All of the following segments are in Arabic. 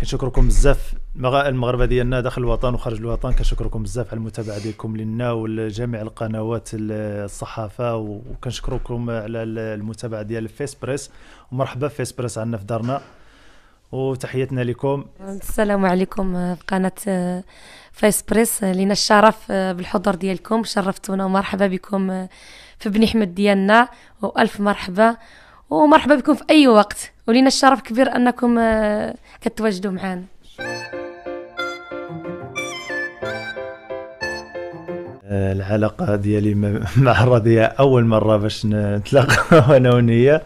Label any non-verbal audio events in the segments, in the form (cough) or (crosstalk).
كنشكركم بزاف المغاربه ديالنا داخل الوطن وخارج الوطن كنشكركم بزاف على المتابعه ديالكم لنا ولجميع القنوات الصحافه وكنشكركم على المتابعه ديال فيس بريس ومرحبا فيس بريس عندنا في دارنا وتحياتنا لكم السلام عليكم آه، في قناه آه، فيس بريس آه، لنا الشرف بالحضور ديالكم شرفتونا ومرحبا بكم في بني حمد ديالنا والف مرحبا ومرحبا بكم في اي وقت ولينا الشرف كبير انكم آه، كتواجدوا معنا آه، العلاقه ديالي (laughs) مع الرضيع اول مره باش نتلاقى (laughs) انا ونيا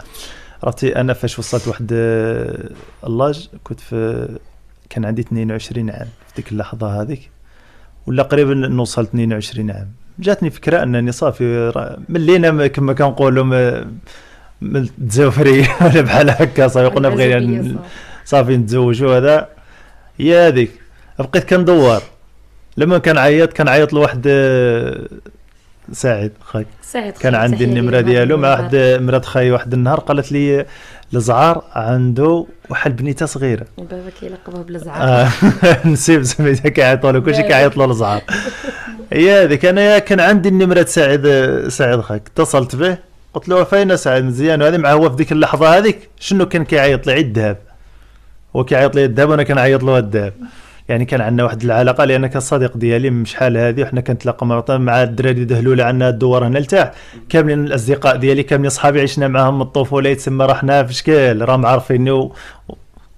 عرفتي انا فاش وصلت واحد آه، اللاج كنت في كان عندي 22 عام في ديك اللحظه هذيك ولا قريبا نوصل 22 عام جاتني فكره انني صافي ملينا كما كنقولوا تزوفري ولا (laughs) بحال هكا صافي قلنا بغينا صافي نتزوجوا هذا هي هذيك بقيت كندور لما كنعيط كنعيط لواحد آه، سعيد خاي سعيد كان عندي النمره ديالو مع واحد آه، مرات خاي واحد النهار قالت لي الزعار عنده واحد بنيته صغيره بابا كيلقبها بالزعار آه، (laughs) نسيب سميتها كيعيطوا له كلشي كيعيط له الزعار (laughs) هي هذيك انا كان عندي النمره سعيد سعيد خاك اتصلت به قلت له فين سعيد مزيان وهذه مع هو في ذيك اللحظه هذيك شنو كان كيعيط لي الذهب هو كيعيط لي الذهب وانا كنعيط له الذهب يعني كان عندنا واحد العلاقه لان كان صديق ديالي من شحال هذه وحنا كنتلاقى مع الدراري دهلوله عندنا الدوار هنا لتاع كاملين الاصدقاء ديالي كاملين صحابي عشنا معاهم من الطفوله يتسمى رحنا في شكل راهم عارفيني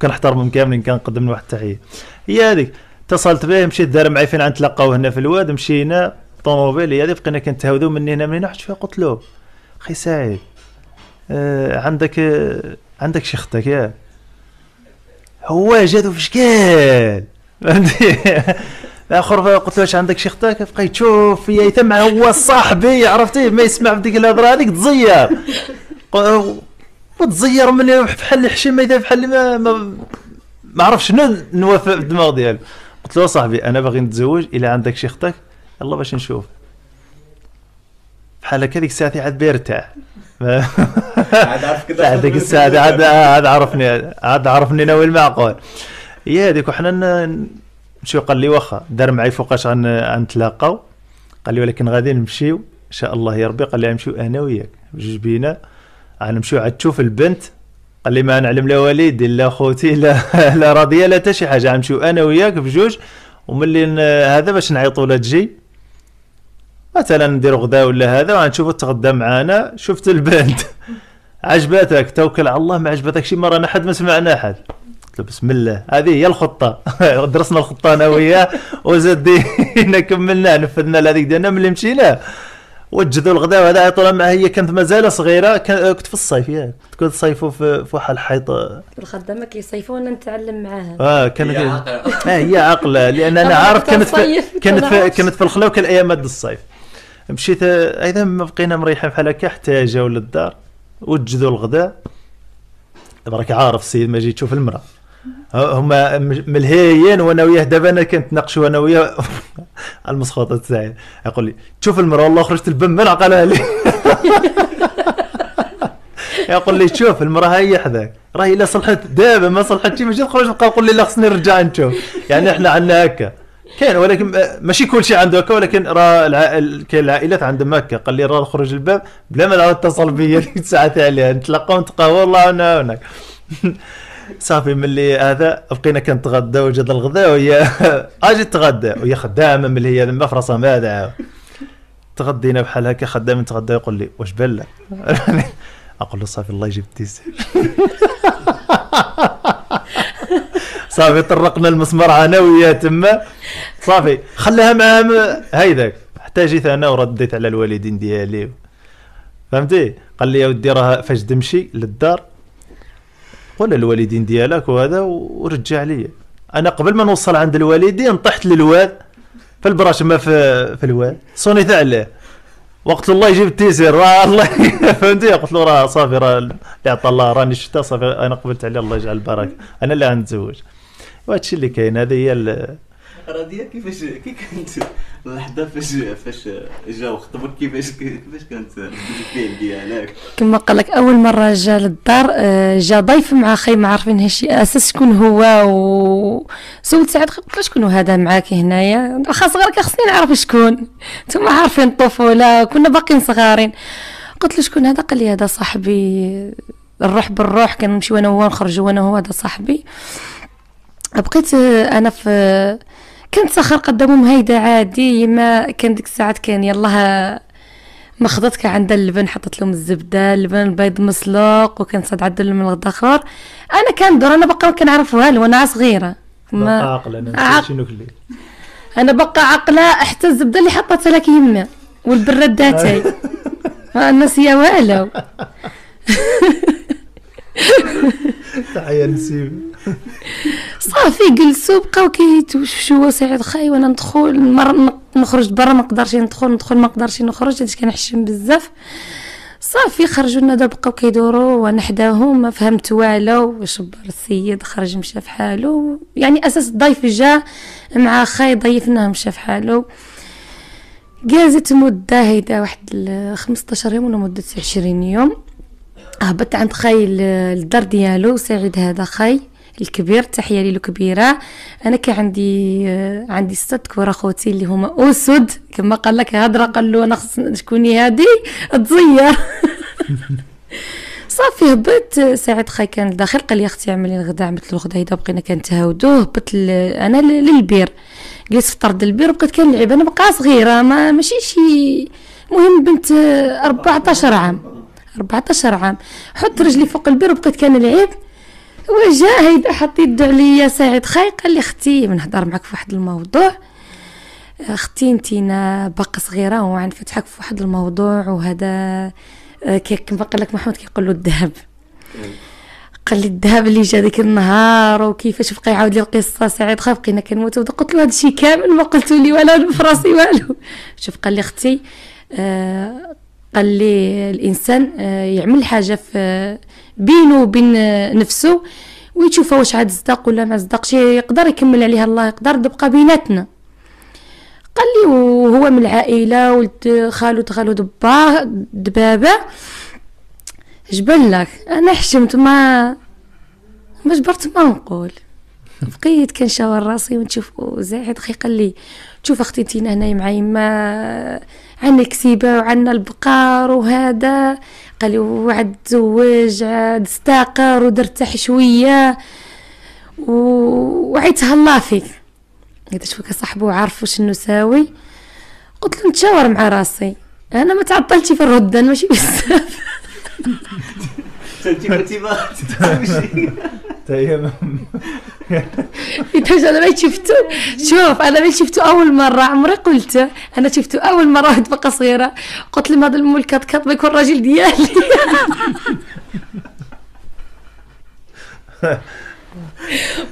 وكنحترمهم كاملين كنقدم لهم واحد التحيه هي هذيك اتصلت به مشيت دار معي فين غنتلاقاو هنا في الواد مشينا طوموبيل هي هذه بقينا كنتهاودو من هنا من هنا حتى فيها قلت له اخي سعيد آه عندك آه عندك شي خطك ياك هو جاتو في شكال فهمتي الاخر (laughs) قلت له واش عندك شي خطاك بقى يشوف فيا يتم هو صاحبي عرفتي ما يسمع في ديك الهضره هذيك تزير وتزير مني بحال الحشيمه اذا بحال ما ما, ما عرفش شنو نوافق الدماغ ديالو قلت له صاحبي انا باغي نتزوج الا عندك شي خطك يلا باش نشوف بحال هكا ديك الساعه عاد بيرتاح (laughs) عاد ديك الساعه عاد عاد عرفني عاد عرفني ناوي المعقول يا هذيك وحنا نمشيو قال لي واخا دار معي فوقاش غنتلاقاو قال لي ولكن غادي نمشيو ان شاء الله يا ربي قال لي غنمشيو انا وياك جوج بينا غنمشيو عاد تشوف البنت قال لي ما نعلم لا والدي لا خوتي لا (laughs) لا راضيه لا حتى شي حاجه غنمشيو انا وياك بجوج وملي هذا باش نعيطوا لا تجي مثلا نديرو غدا ولا هذا وغنشوفو تغدا معانا شفت البنت (laughs) عجبتك توكل على الله ما عجبتك شي مره انا حد ما سمعنا حد قلت له بسم الله هذه هي الخطه (laughs) درسنا الخطه انا وياه وزاد كملنا نفذنا هذيك ديالنا ملي مشينا وجدوا الغداء وهذا عيطوا معها هي كانت مازال صغيره آه، كنت في الصيف ياك كنت تصيفوا في واحد الحيط آه. الخدامه كيصيفوا وانا نتعلم معاها اه كانت هي عاقله (laughs) آه هي عاقله لان انا (laughs) عارف كانت في كانت في كانت في الخلا وكان ايامات الصيف مشيت ايضا آه، ما بقينا مريحين بحال هكا حتى جاو للدار وجدوا الغداء راك عارف السيد ما جيت تشوف المراه هما ملهيين وانا وياه دابا انا كنتناقشوا انا وياه (laughs) المسخوطه تاعي يقول لي تشوف المراه والله خرجت البن من عقلها لي (laughs) يقول لي شوف المراه هي حداك راهي الا صلحت دابا ما صلحتش ماشي تخرج تبقى تقول لي لا خصني نرجع نشوف يعني احنا عندنا هكا كاين ولكن ماشي كل شيء عنده هكا ولكن راه كاين العائلات عندهم هكا قال لي راه نخرج الباب بلا ما نتصل اتصل بيا (laughs) ساعات عليها نتلاقاو نتقاو والله انا هناك صافي ملي هذا بقينا كنتغدى وجد الغداء وهي (laughs) اجي تغدى وهي خدامه ملي هي ما في راسها ما دعا تغدينا بحال هكا خدام نتغدى يقول لي واش بان لك (laughs) اقول له صافي الله يجيب التيسير (laughs) صافي طرقنا المسمار انا وياه تما صافي خليها معاه هيداك حتى جيت انا ورديت على الوالدين ديالي فهمتي قال لي يا ودي راه فاش تمشي للدار ولا الوالدين ديالك وهذا ورجع لي انا قبل ما نوصل عند الوالدين طحت للواد فالبراش ما في في الواد صوني عليه وقت الله يجيب التيسير راه الله (laughs) فهمتي قلت له راه صافي راه اللي عطى الله راني شفتها صافي انا قبلت عليه الله يجعل البركه انا اللي غنتزوج وهادشي اللي كاين هذه هي راضيه كيفاش كي كانت اللحظه فاش فاش جا وخطبك كيفاش كيفاش كانت الفيل ديالك كما قال لك اول مره جا للدار آه، جا ضيف مع خي ما عارفين هادشي اساس شكون هو و سولت سعد قلت له شكون هذا معاك هنايا واخا صغير خصني نعرف شكون نتوما عارفين الطفوله كنا باقيين صغارين قلت له شكون هذا قال لي هذا صاحبي الروح بالروح كنمشيو انا وهو نخرج انا وهو هذا صاحبي بقيت آه، انا في كنت سخر قدامهم هيدا عادي ما كان ديك الساعات كان يلاه ما كان عند اللبن حطت لهم الزبده اللبن البيض مسلوق وكان صاد عاد من الغدا اخر انا كندور انا باقا ما كنعرف والو وانا صغيره ما عاقله انا شنو كلي انا باقا عاقله حتى الزبده اللي حطتها لك يما والبرد داتاي (laughs) ما الناس يا والو (laughs) (laughs) تحية نسيم صافي جلسوا بقاو كيتوشوا سعيد خاي وانا ندخل مر... نخرج برا ما نقدرش ندخل ندخل ما نقدرش نخرج حيت كنحشم بزاف صافي خرجوا لنا دابا بقاو كيدوروا وانا حداهم ما فهمت والو وشبر السيد خرج مشى فحالو يعني اساس الضيف جا مع خاي ضيفناه مشى فحالو جازت مده هيدا واحد 15 يوم ولا مده 20 يوم هبط عند خاي الدار ديالو سعيد هذا خاي الكبير تحيه ليه كبيره انا كي عندي آه، عندي ست كبار اخوتي اللي هما اسود كما قال لك هضره قال له انا خص شكوني هادي تزير (laughs) صافي هبط سعيد خاي كان داخل قال لي اختي اعملي الغداء عملت الغداء اذا بقينا كنتهاودو هبط انا للبير جلست في طرد البير وبقيت كنلعب انا بقى صغيره ما ماشي شي المهم بنت 14 آه، عام 14 عام حط رجلي فوق البير وبقيت العيب وجا هيدا حط يد عليا سعيد خايق قال لي اختي بنهضر معك في واحد الموضوع اختي انتينا باقا صغيره وعن فتحك في واحد الموضوع وهذا آه، كما قال لك محمود كيقول له الذهب قال لي الذهب اللي جا ديك النهار وكيفاش بقى يعاود لي القصه سعيد خاف بقينا كنموتوا قلت له هذا الشيء كامل ما قلت لي ولا في راسي والو شوف قال لي اختي آه قال لي الانسان آه، يعمل حاجه في بينه وبين نفسه ويشوف واش عاد صدق ولا ما صدقش يقدر يكمل عليها الله يقدر تبقى بيناتنا قال لي وهو من العائله ولد خالو تغالو دبا دبابه جبل لك انا حشمت ما ما جبرت ما نقول بقيت كنشاور راسي ونشوف زاهد خي قال لي شوف اختي تينا هنايا معايا يما عن الكسيبة وعن البقار وهذا قالي وعد تزوج عاد استاقر ودرتاح شوية وعيتها الله فيك قلت شوفك صاحبو عارفو شنو ساوي قلت له نتشاور مع راسي انا ما تعطلتي في الردان ماشي بزاف (laughs) انت انا ما شفته شوف انا ما شفته اول مره عمري قلته انا شفته اول مره واحد بقى صغيره قلت لهم هذا المول كات بيكون راجل ديالي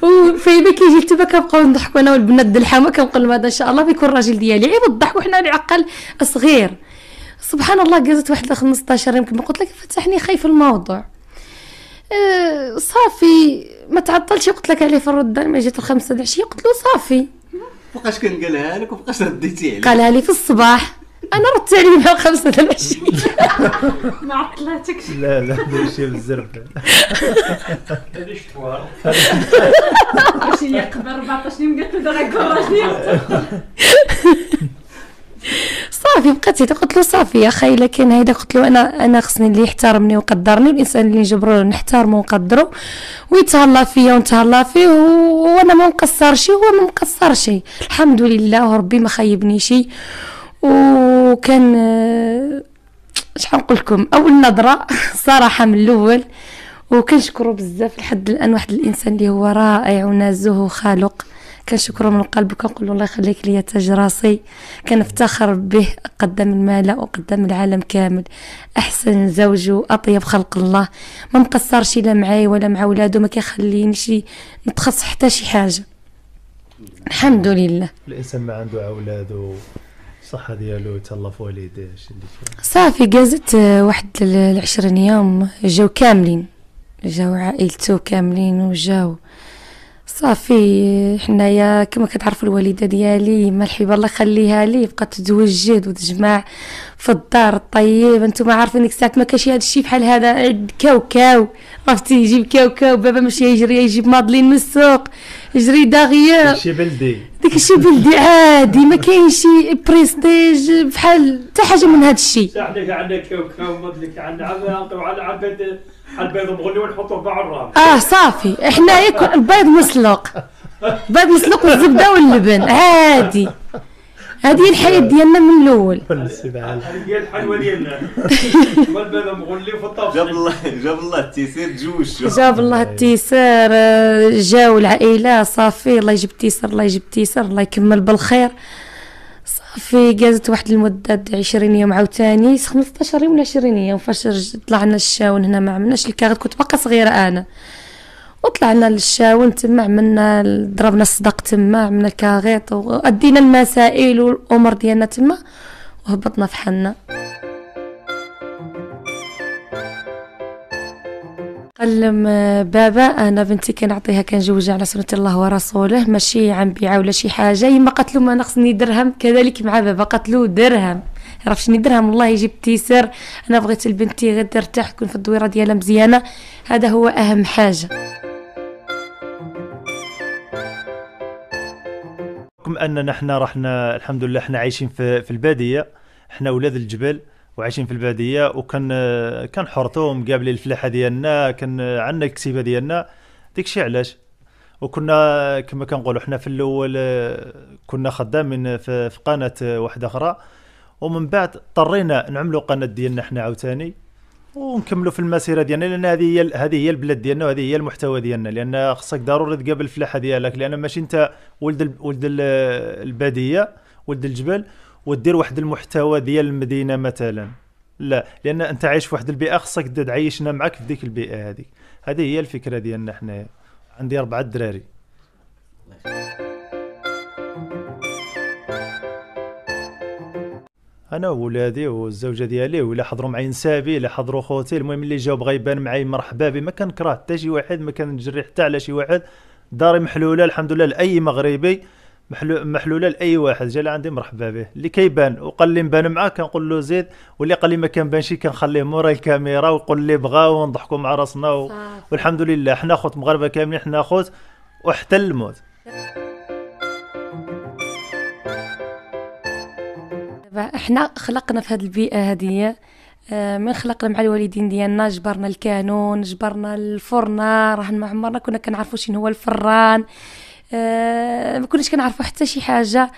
وفي كيجي التبا كنبقاو نضحكوا انا والبنات دلحامه الحامه كنقول لهم هذا ان شاء الله بيكون راجل ديالي عيب الضحك وحنا العقل صغير سبحان الله قازت واحد 15 يمكن قلت لك فتحني خايف الموضوع آه، صافي ما تعطلش قلت لك عليه في الردان ما جات الخمسة د العشية قلت له صافي فوقاش كان قالها لك وفوقاش رديتي عليه قالها لي في الصباح انا ردت عليه مع خمسة د العشية (laughs) ما عطلاتكش لا لا ماشي بالزرب هذه شتوار ماشي يقبل 14 يوم قالت له راه كوراجي صافي بقيت هيدا قلت له صافي يا خي الا كان هيدا قلت له انا انا خصني اللي يحترمني ويقدرني والانسان اللي نجبرو نحترمه ونقدرو ويتهلا فيا ونتهلا فيه وانا ما مقصرش هو ما مقصرش الحمد لله وربي ما شي وكان شحال نقول لكم اول نظره (laughs) صراحه من الاول وكنشكرو بزاف لحد الان واحد الانسان اللي هو رائع ونازه وخالق كنشكرو من القلب وكنقول الله يخليك ليا تاج راسي كنفتخر به قدام المال وقدام العالم كامل احسن زوج واطيب خلق الله ما مقصرش لا معايا ولا مع ولادو ما كيخلينيش نتخص حتى شي حاجه الحمد لله الانسان ما عنده اولاد صحة ديالو تهلا في والديه صافي جازت واحد العشرين يوم جاو كاملين جاو عائلته كاملين وجاو صافي حنايا كما كتعرفوا الوالده ديالي مرحبا الله خليها لي بقات تتوجد وتجمع في الدار الطيب انتم عارفين ديك الساعه ما كانش هذا الشيء بحال هذا كاوكاو عرفتي يجيب كاوكاو بابا ماشي يجري يجيب مادلين من السوق يجري داغيه شي بلدي داكشي بلدي عادي ما كاين شي بريستيج بحال حتى حاجه من هذا الشيء عندك عندك كومض لك عندنا عبد البيض مغلي ونحطوه في بعض اه صافي احنا البيض مسلوق البيض مسلوق والزبده واللبن عادي هذه الحياه ديالنا من الاول (laughs) هذه الحلوه ديالنا والبلا مغلف والطبخ جاب الله جاب الله التيسير جاب الله التيسير آه، جاو العائله صافي الله يجيب التيسير الله يجيب التيسير الله يكمل بالخير صافي جازت واحد المده 20 يوم عاوتاني 15 يوم ولا 20 يوم فاش طلعنا الشاون هنا ما عملناش الكاغد كنت باقا صغيره انا وطلعنا للشاون تما عملنا ضربنا الصدق تما عملنا الكاغيط وادينا المسائل والامور ديالنا تما وهبطنا في حنا قال بابا انا بنتي كنعطيها كنجوجها على سنه الله ورسوله ماشي عن بيعه ولا شي حاجه يما قالت ما نقصني درهم كذلك مع بابا قالت درهم عرف شني درهم الله يجيب تيسر انا بغيت البنتي غير ترتاح تكون في الدويره ديالها مزيانه هذا هو اهم حاجه بحكم اننا حنا رحنا الحمد لله حنا عايشين في, في الباديه حنا ولاد الجبل وعايشين في الباديه وكان كنحرطوا مقابلين الفلاحه ديالنا كان عندنا الكسيبه ديالنا داكشي علاش وكنا كما كنقولوا حنا في الاول كنا خدامين في, قناه واحده اخرى ومن بعد اضطرينا نعملوا قناه ديالنا حنا عاوتاني ونكملوا في المسيره ديالنا لان هذه هي هذه هي البلاد ديالنا وهذه هي المحتوى ديالنا لان خصك ضروري تقابل الفلاحه ديالك لان ماشي انت ولد ال... ولد ال... الباديه ولد الجبل ودير واحد المحتوى ديال المدينه مثلا لا لان انت عايش في واحد البيئه خصك تعيشنا معك في ديك البيئه هذه هذه هي الفكره ديالنا حنايا عندي اربعه دراري انا وولادي والزوجه ديالي ولا حضروا معايا نسابي ولا حضروا خوتي المهم اللي جاو بغا يبان معايا مرحبا بي ما كنكره حتى شي واحد ما كنجري حتى على شي واحد داري محلوله الحمد لله لاي مغربي محلوله لاي واحد جا عندي مرحبا به اللي كيبان وقال لي مبان معاه كنقول له زيد واللي قال لي ما كنبانش كنخليه مورا الكاميرا وقول لي بغا ونضحكوا مع راسنا و... والحمد لله حنا خوت مغاربه كاملين حنا خوت وحتى الموت احنا خلقنا في هذه البيئه آه، هذه من خلقنا مع الوالدين ديالنا جبرنا الكانون جبرنا الفرن راه ما عمرنا كنا كنعرفوا شنو هو الفران آه، ما كناش كنعرفوا حتى شي حاجه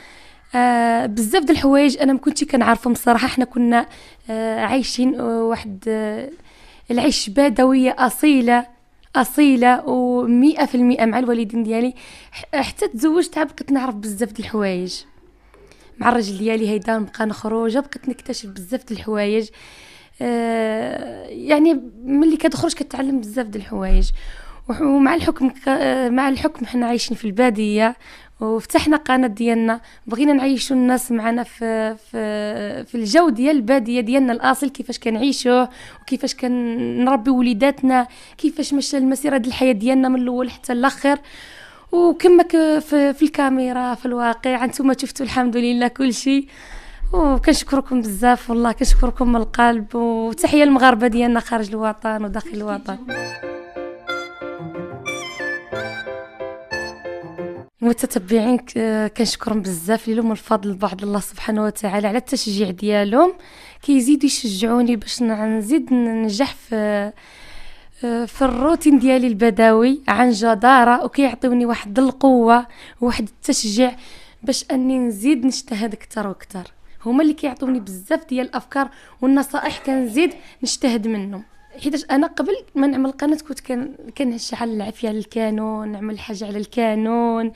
آه، بزاف د الحوايج انا ما كنتش كنعرفهم الصراحه حنا كنا عايشين واحد العيش بدويه اصيله اصيله ومئة في المئة مع الوالدين ديالي حتى تزوجت عاد كنت نعرف بزاف د الحوايج مع الرجل ديالي هيدا نبقى نخرج بقيت نكتشف بزاف د الحوايج آه يعني ملي كتخرج كتعلم بزاف د الحوايج ومع الحكم آه، مع الحكم حنا عايشين في الباديه وفتحنا قناه ديالنا بغينا نعيشوا الناس معنا في في في الجو ديال الباديه ديالنا الاصل كيفاش كنعيشوه وكيفاش كنربي وليداتنا كيفاش مشى المسيره ديال الحياه ديالنا من الاول حتى الاخر وكمك في, في الكاميرا في الواقع انتم شفتوا الحمد لله كل شيء وكنشكركم بزاف والله كنشكركم من القلب وتحيه المغاربه ديالنا خارج الوطن وداخل الوطن المتتبعين آه، كنشكرهم بزاف لهم الفضل لبعض الله سبحانه وتعالى على التشجيع ديالهم كيزيدوا يشجعوني باش نزيد ننجح في في الروتين ديالي البداوي عن جدارة وكيعطيوني واحد القوة وواحد التشجيع باش اني نزيد نجتهد اكثر واكثر هما اللي كيعطوني بزاف ديال الافكار والنصائح كنزيد نجتهد منهم حيت انا قبل ما نعمل القناه كنت كنعش على العافيه على الكانون نعمل حاجه على الكانون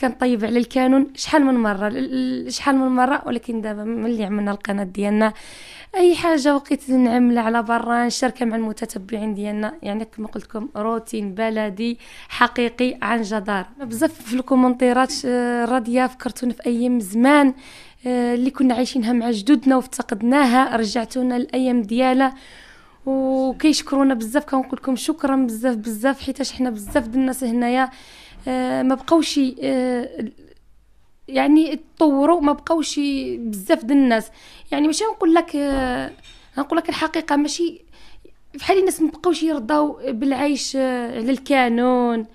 كنطيب على الكانون شحال من مره شحال من مره ولكن دابا ملي عملنا القناه ديالنا اي حاجه وقيت نعملها على برا نشاركها مع المتتبعين ديالنا يعني كما قلت لكم روتين بلدي حقيقي عن جدار بزاف في الكومنتيرات آه، راضيه فكرتونا في ايام زمان آه، اللي كنا عايشينها مع جدودنا وافتقدناها رجعتونا الايام ديالها وكيشكرونا بزاف كنقول لكم شكرا بزاف بزاف حيتاش حنا بزاف ديال الناس هنايا آه، ما بقاوش آه، يعني تطوروا ما بقاوش بزاف ديال الناس يعني ماشي نقول لك آه، نقول لك الحقيقه ماشي بحال الناس ما بقاوش يرضاو بالعيش على الكانون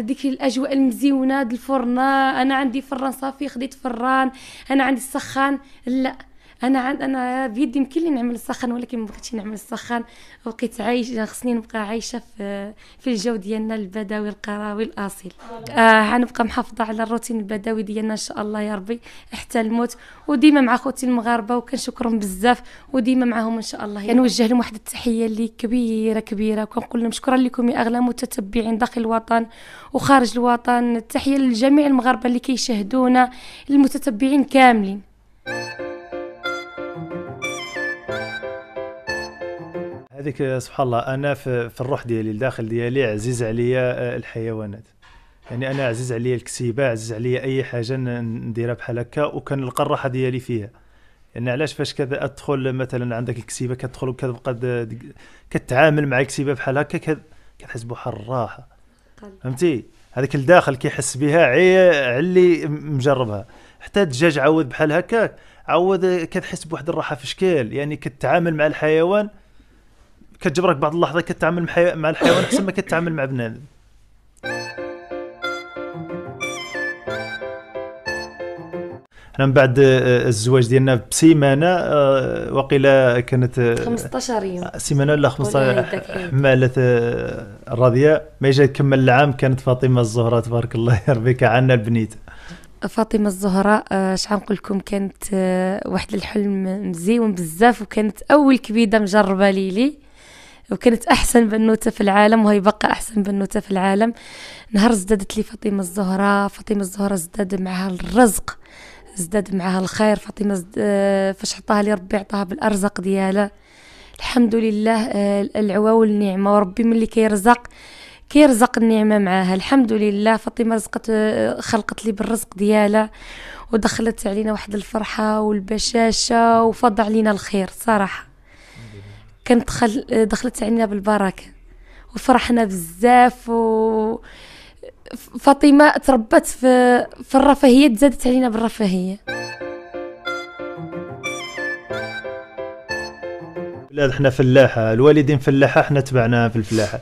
ديك الاجواء المزيونه ديال الفرن انا عندي فران صافي خديت فران انا عندي السخان لا انا عند انا بيدي يمكن لي نعمل السخن ولكن ما بغيتش نعمل السخن بقيت عايشه خصني نبقى عايشه في في الجو ديالنا البدوي القراوي الاصيل آه هنبقى محافظه على الروتين البدوي ديالنا ان شاء الله يا ربي حتى الموت وديما مع خوتي المغاربه وكنشكرهم بزاف وديما معاهم ان شاء الله كنوجه يعني لهم واحد التحيه اللي كبيره كبيره وكنقول لهم شكرا لكم يا اغلى متتبعين داخل الوطن وخارج الوطن التحيه لجميع المغاربه اللي كيشاهدونا المتتبعين كاملين هذيك سبحان الله انا في, في الروح ديالي الداخل ديالي عزيز عليا آه، الحيوانات يعني انا عزيز عليا الكسيبه عزيز عليا اي حاجه نديرها بحال هكا وكنلقى الراحه ديالي فيها يعني علاش فاش كذا ادخل مثلا عندك الكسيبه كتدخل وكتبقى كتعامل مع الكسيبه بحال هكا كتحس بواحد الراحه فهمتي هذاك الداخل كيحس بها عي اللي مجربها حتى الدجاج عاود بحال هكا عاود كتحس بواحد الراحه في شكل يعني كتعامل مع الحيوان كتجبرك بعض اللحظه كتعامل مع الحيوان احسن ما كتعامل مع بنادم احنا من بعد آه، الزواج ديالنا بسيمانه آه، وقيلا كانت 15 آه، يوم سيمانه ولا 15 مالت الرضيع ما جات كمل العام كانت فاطمه الزهراء تبارك الله يربيك عنا البنيت فاطمة الزهراء شحال نقول لكم كانت واحد الحلم مزيون بزاف وكانت أول كبيدة مجربة ليلي وكانت أحسن بنوتة في العالم وهي بقى أحسن بنوتة في العالم نهار ازدادت لي فاطمة الزهرة فاطمة الزهرة ازداد معها الرزق ازداد معها الخير فاطمة زد... آه، فاش عطاها لي ربي عطاها بالأرزق ديالها الحمد لله آه، العوا والنعمة وربي ملي كيرزق كيرزق النعمه معاها الحمد لله فاطمه رزقت آه، خلقت لي بالرزق ديالها ودخلت علينا واحد الفرحه والبشاشه وفض علينا الخير صراحه كانت دخل دخلت علينا بالبركه وفرحنا بزاف و فاطمه تربت في في الرفاهيه تزادت علينا بالرفاهيه بلاد حنا فلاحه الوالدين فلاحه حنا تبعناها في الفلاحه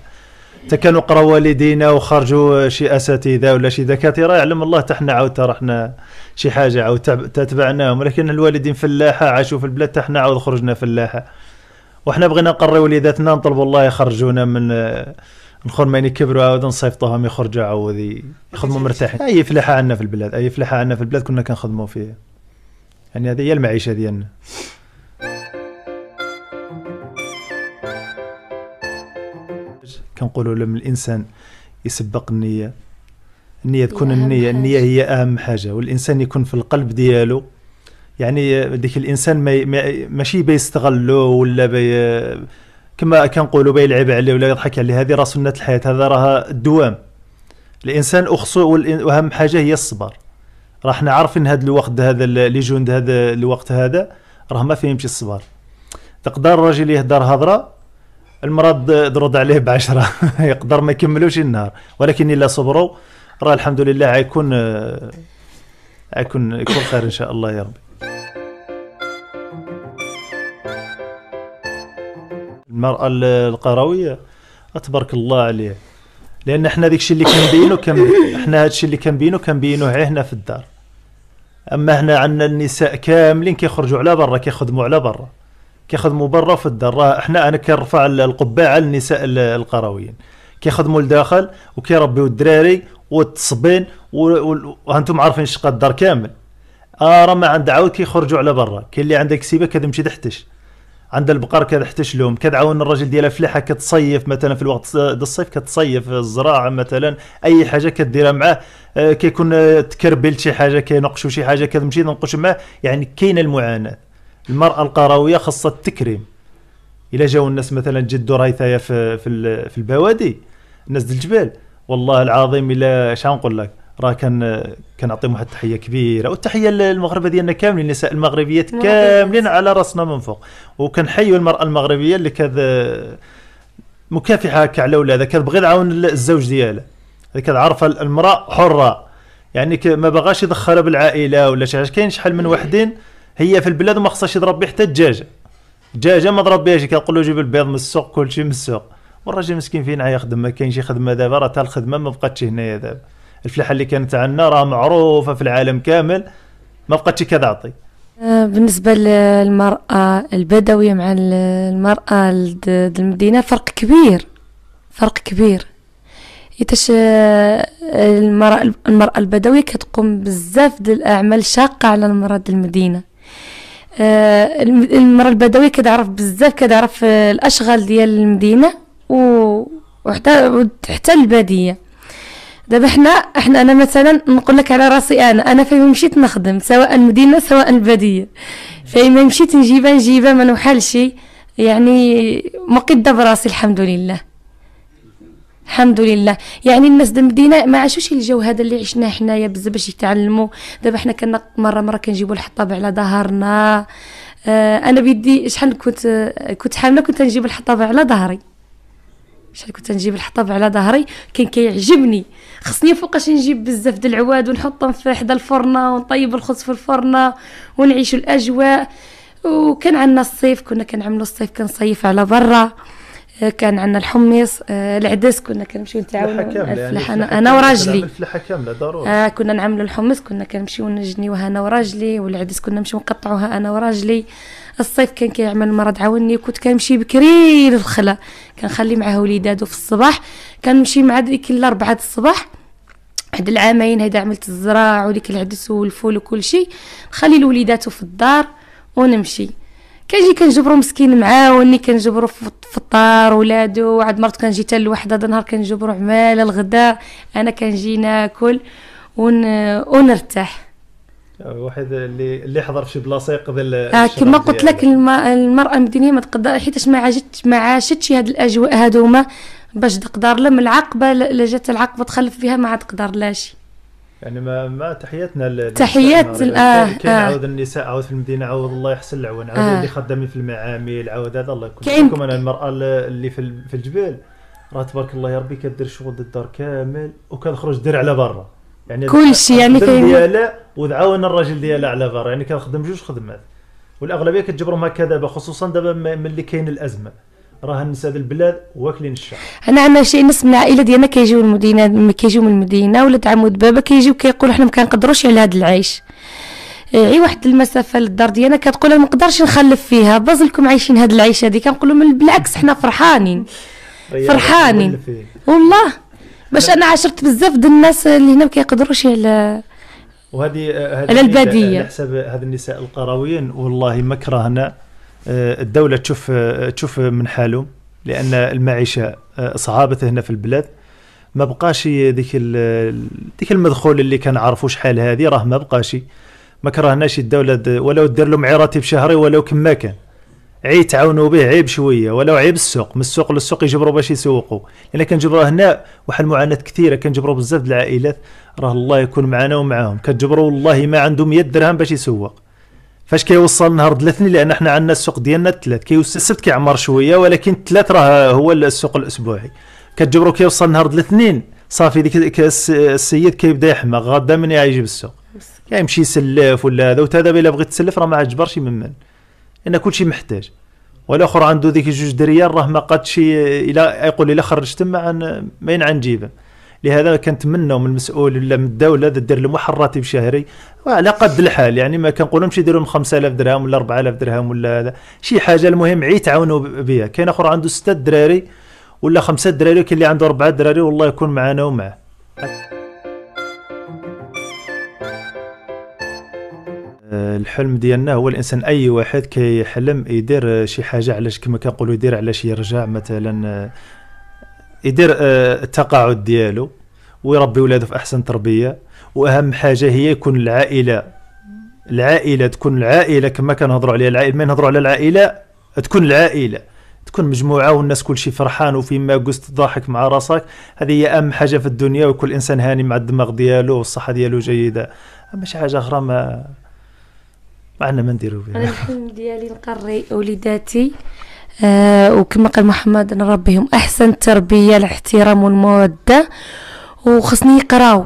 حتى كانوا قراو والدينا وخرجوا شي اساتذه ولا شي دكاتره يعلم الله حتى حنا عاود رحنا شي حاجه عاود تتبعناهم ولكن الوالدين فلاحه عاشوا في البلاد حتى حنا عاود خرجنا فلاحه وحنا بغينا نقريو وليداتنا نطلبوا الله يخرجونا من آه، نخون ماني يعني كبروا عاود نصيفطوهم يخرجوا عاود يخدموا مرتاحين اي فلاحه عندنا في البلاد اي فلاحه عندنا في البلاد كنا كنخدموا فيها يعني هذه هي المعيشه ديالنا كنقولوا لما الانسان يسبق النيه النيه تكون النيه النيه هي اهم حاجه والانسان يكون في القلب ديالو يعني ديك الانسان ما ماشي بيستغلو ولا بي كما كنقولوا بيلعب عليه ولا يضحك عليه هذه راه سنه الحياه هذا راه الدوام الانسان اخصو واهم حاجه هي الصبر راه حنا عارفين هذا الوقت هذا لي جوند هذا الوقت هذا راه ما فيهمش الصبر تقدر الراجل يهدر هضره المرض ترد عليه بعشرة (laughs) يقدر ما يكملوش النهار ولكن الا صبروا راه الحمد لله غيكون غيكون يكون خير ان شاء الله يا ربي المراه القرويه آه، تبارك الله عليه لان احنا داكشي اللي كنبينو كان احنا هادشي اللي كنبينو كنبينوه غير هنا في الدار اما هنا عندنا النساء كاملين كيخرجوا على برا كيخدموا على برا كيخدموا برا في الدار راه احنا انا كنرفع القبعه على النساء القرويين كيخدموا لداخل وكيربيو الدراري والتصبين وهانتم عارفين شقه الدار كامل اه راه ما عند عاود كيخرجوا على برا كاين اللي عندك سيبه كتمشي تحتش عند البقر كذا لهم كذا عاون ديالها ديال الفلاحه كتصيف مثلا في الوقت آه، ديال الصيف كتصيف الزراعه مثلا اي حاجه كديرها معاه آه، كيكون آه، تكربل شي حاجه كينقشوا شي حاجه كتمشي تنقش معاه يعني كاينه المعاناه المراه القرويه خاصها التكريم الا جاو الناس مثلا جدو رايثايا في في البوادي الناس الجبال والله العظيم الا شحال نقول لك راه كان كنعطيهم واحد التحيه كبيره والتحيه للمغاربه ديالنا كاملين النساء المغربيات كاملين على راسنا من فوق وكنحيوا المراه المغربيه اللي كذا مكافحه هكا على ولادها كتبغي تعاون الزوج ديالها كتعرف المراه حره يعني ما باغاش يدخلها بالعائله ولا شي حاجه كاين شحال من وحدين هي في البلاد وما خصهاش يضرب حتى الدجاجه الدجاجه ما ضرب شي كتقول له جيب البيض من السوق كل شيء من السوق والراجل مسكين فين عا يخدم ما كاين شي خدمه دابا راه تا الخدمه ما بقاتش هنايا دابا الفلاحه اللي كانت عندنا راه معروفه في العالم كامل ما بقاتش كتعطي آه، بالنسبه للمراه البدويه مع المراه المدينه فرق كبير فرق كبير يتش آه، المرأة, المرأة البدوية كتقوم بزاف ديال الأعمال شاقة على المرأة ديال المدينة آه، المرأة البدوية كتعرف بزاف كتعرف الأشغال ديال المدينة وحتى حتى البادية دابا حنا حنا انا مثلا نقول لك على راسي انا انا فين مشيت نخدم سواء مدينه سواء الباديه فين ما مشيت نجيبها نجيبها ما شي يعني مقده براسي الحمد لله الحمد لله يعني الناس د المدينه ما عاشوش الجو هذا اللي عشناه حنايا بزاف باش يتعلموا دابا حنا كنا مره مره كنجيبوا الحطاب على ظهرنا آه انا بيدي شحال كنت كنت حامله كنت نجيب الحطاب على ظهري شحال كنت نجيب الحطب على ظهري كان كيعجبني خصني فوقاش نجيب بزاف ديال العواد ونحطهم في حدا الفرنه ونطيب الخبز في الفرنه ونعيش الاجواء وكان عندنا الصيف كنا كنعملوا الصيف كنصيف على برا آه، كان عندنا الحميص آه، العدس كنا كنمشيو نتعاونوا الفلاحه يعني انا وراجلي الفلاحه كامله ضروري آه كنا نعملوا الحمص كنا كنمشيو نجنيوها انا وراجلي والعدس كنا نمشيو نقطعوها انا وراجلي الصيف كان كيعمل المرض عاوني كنت كنمشي بكري للخلا كنخلي معاه وليداتو في الصباح كنمشي مع ديك الاربعه الصباح هاد العامين هيدا عملت الزراع وديك العدس والفول وكل شيء نخلي الوليداتو في الدار ونمشي كنجي كنجبرو مسكين معاوني كنجبرو في الدار ولادو وعاد مرات كنجي حتى لوحده هذا النهار كنجبرو عمال الغداء انا كنجي ناكل ون... ونرتاح واحد اللي اللي حضر في شي بلاصه يقبل آه، كما قلت يعني. لك المراه المدنيه ما تقدر حيتاش ما عاشتش ما عاشتش هذه الاجواء هذوما باش تقدر لها العقبه لجات العقبه تخلف فيها ما عاد تقدر لا شيء يعني ما ما تحياتنا تحيات اه كاين آه. عاود النساء عاود في المدينه عاود الله يحسن العون عاود آه. اللي خدامين في المعامل عاود هذا الله يكون لكم انا المراه اللي في, في الجبال راه تبارك الله يا ربي كدير شغل الدار كامل وكتخرج دير على برا يعني كلشي يعني كاين ودعاونا الراجل ديالها على فار يعني كنخدم جوج خدمات والاغلبيه كتجبرهم هكا دابا خصوصا دابا ملي كاين الازمه راه الناس هذا البلاد واكلين الشعب انا عندنا شي ناس من العائله ديالنا كيجيو المدينه كيجيو من المدينه ولا عمود بابا كيجيو كيقولوا حنا ما كنقدروش على هذا العيش اي آه، واحد المسافه للدار ديالنا كتقول انا ما نقدرش نخلف فيها بازلكم عايشين هذه العيشه هذه كنقول لهم بالعكس حنا فرحانين أيوة، فرحانين والله باش انا عاشرت بزاف ديال الناس اللي هنا ما كيقدروش على وهذه آه، على الباديه على حساب هذ النساء القرويين والله ما كرهنا آه، الدوله تشوف آه، تشوف من حالهم لان المعيشه صعابه هنا في البلاد ما بقاش ديك ديك المدخول اللي كنعرفوا شحال هذه راه ما بقاش ما كرهناش الدوله ولو دير لهم عراتب شهري ولو كما كان عي تعاونوا به عيب شويه ولو عيب السوق من السوق للسوق يجبروا باش يسوقوا لان كنجبروا هنا واحد المعاناه كثيره كنجبروا بزاف د العائلات راه الله يكون معنا ومعاهم كتجبروا والله ما عندهم 100 درهم باش يسوق فاش كيوصل نهار الاثنين لان حنا عندنا السوق ديالنا الثلاث كيوصل السبت كيعمر شويه ولكن الثلاث راه هو السوق الاسبوعي كتجبروا كيوصل نهار الاثنين صافي ديك السيد كيبدا يحمى غدا من يجيب السوق كيمشي يسلف ولا هذا وتا دابا الا بغيت تسلف راه ما عجبرش ممن ان كل شيء محتاج والاخر عنده ذيك جوج دريال راه ما قادش الى يقول الا تما ما من نجيبه لهذا كنتمنوا من المسؤول ولا من الدوله دير لهم واحد الراتب شهري على قد الحال يعني ما كنقولهمش يديروا 5000 درهم ولا 4000 درهم ولا هذا شي حاجه المهم يتعاونوا بها كاين اخر عنده سته دراري ولا خمسه دراري كاين اللي عنده اربعه دراري والله يكون معنا ومعه آه، الحلم ديالنا هو الانسان اي واحد كيحلم يدير آه، شي حاجه علاش كما كنقولوا يدير علاش يرجع مثلا آه، يدير التقاعد ديالو ويربي ولاده في احسن تربيه واهم حاجه هي يكون العائله العائله تكون العائله كما كنهضروا عليها العائله ما نهضروا على العائله تكون العائله تكون مجموعه والناس كلشي فرحان وفي ما قست ضاحك مع راسك هذه هي اهم حاجه في الدنيا وكل انسان هاني مع الدماغ ديالو والصحه ديالو جيده اما شي حاجه اخرى ما عندنا ما نديرو بها انا الحلم ديالي نقري وليداتي آه وكما قال محمد نربيهم احسن تربيه الاحترام والموده وخصني يقراو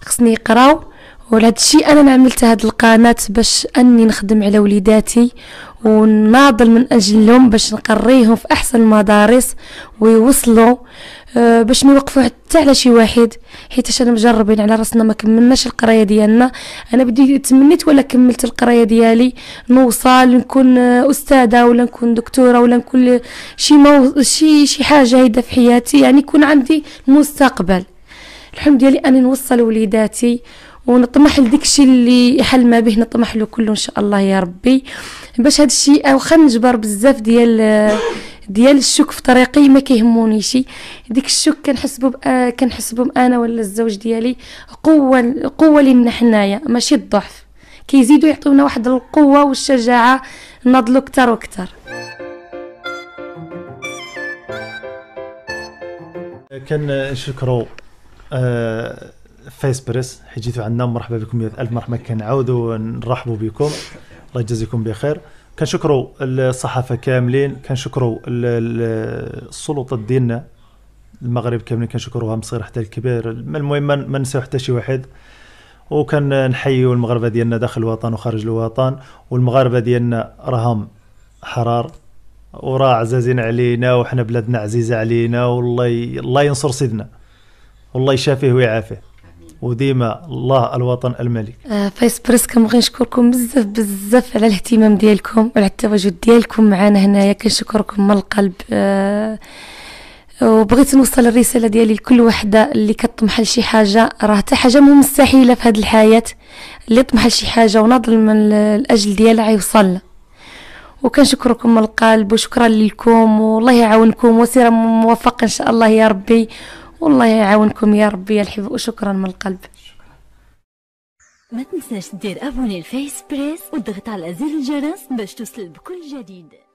خصني يقراو ولا الشيء انا عملت هاد القناه باش اني نخدم على وليداتي وناضل من اجلهم باش نقريهم في احسن المدارس ويوصلوا آه، باش ما يوقفوا حتى على شي واحد حيت انا مجربين على راسنا ما كملناش القرايه ديالنا انا بدي تمنيت ولا كملت القرايه ديالي نوصل نكون آه، استاذه ولا نكون دكتوره ولا نكون شي مو... شي شي حاجه هيدا في حياتي يعني يكون عندي مستقبل الحلم ديالي اني نوصل وليداتي ونطمح لديك الشيء اللي ما به نطمح له كله ان شاء الله يا ربي باش هذا الشيء واخا نجبر بزاف ديال ديال الشك في طريقي ما كيهموني شي ديك الشك كنحسبو كنحسبو انا ولا الزوج ديالي قوه قوه لينا حنايا ماشي الضعف كيزيدوا يعطيونا واحد القوه والشجاعه نضلوا اكثر واكثر كنشكروا آه، فيس بريس حيجيتوا عندنا مرحبا بكم مئة ألف مرحبا كنعاودوا نرحبوا بكم الله يجازيكم بخير كنشكروا الصحافه كاملين كنشكروا السلطات ديالنا المغرب كاملين كنشكروها من الصغير حتى الكبير المهم ما نساو حتى شي واحد وكان وكنحيوا المغاربه ديالنا داخل الوطن وخارج الوطن والمغاربه ديالنا راهم حرار وراه عزازين علينا وحنا بلادنا عزيزه علينا والله ي... الله ينصر سيدنا والله يشافيه ويعافيه وديما الله الوطن الملك آه فايس بريس كنبغي نشكركم بزاف بزاف على الاهتمام ديالكم وعلى التواجد ديالكم معنا هنايا كنشكركم من القلب آه وبغيت نوصل الرسالة ديالي لكل وحدة اللي كطمح لشي حاجة راه حتى حاجة مو مستحيلة في هذه الحياة اللي طمح لشي حاجة وناضل من الأجل ديالها يوصل وكنشكركم من القلب وشكرا لكم والله يعاونكم وسيرة موفقة إن شاء الله يا ربي والله يعاونكم يا ربي يا الحب وشكرا من القلب ما تنساش دير ابوني الفيس بريس وتضغط على زر الجرس باش توصل بكل جديد